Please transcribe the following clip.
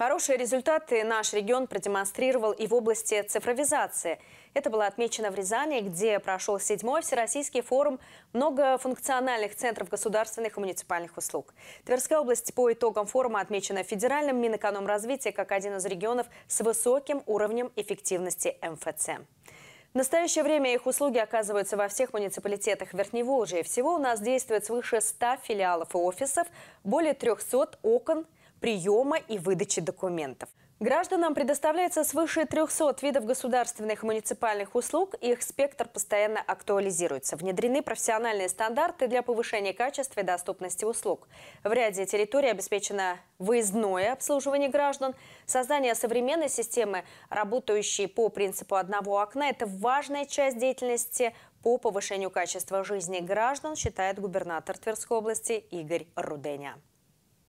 Хорошие результаты наш регион продемонстрировал и в области цифровизации. Это было отмечено в Рязани, где прошел седьмой Всероссийский форум многофункциональных центров государственных и муниципальных услуг. Тверская область по итогам форума отмечена федеральным Минэкономразвития как один из регионов с высоким уровнем эффективности МФЦ. В настоящее время их услуги оказываются во всех муниципалитетах Верхневолжья. Всего у нас действует свыше 100 филиалов и офисов, более 300 окон – приема и выдачи документов. Гражданам предоставляется свыше 300 видов государственных и муниципальных услуг, и их спектр постоянно актуализируется. Внедрены профессиональные стандарты для повышения качества и доступности услуг. В ряде территорий обеспечено выездное обслуживание граждан. Создание современной системы, работающей по принципу одного окна, это важная часть деятельности по повышению качества жизни граждан, считает губернатор Тверской области Игорь Руденя.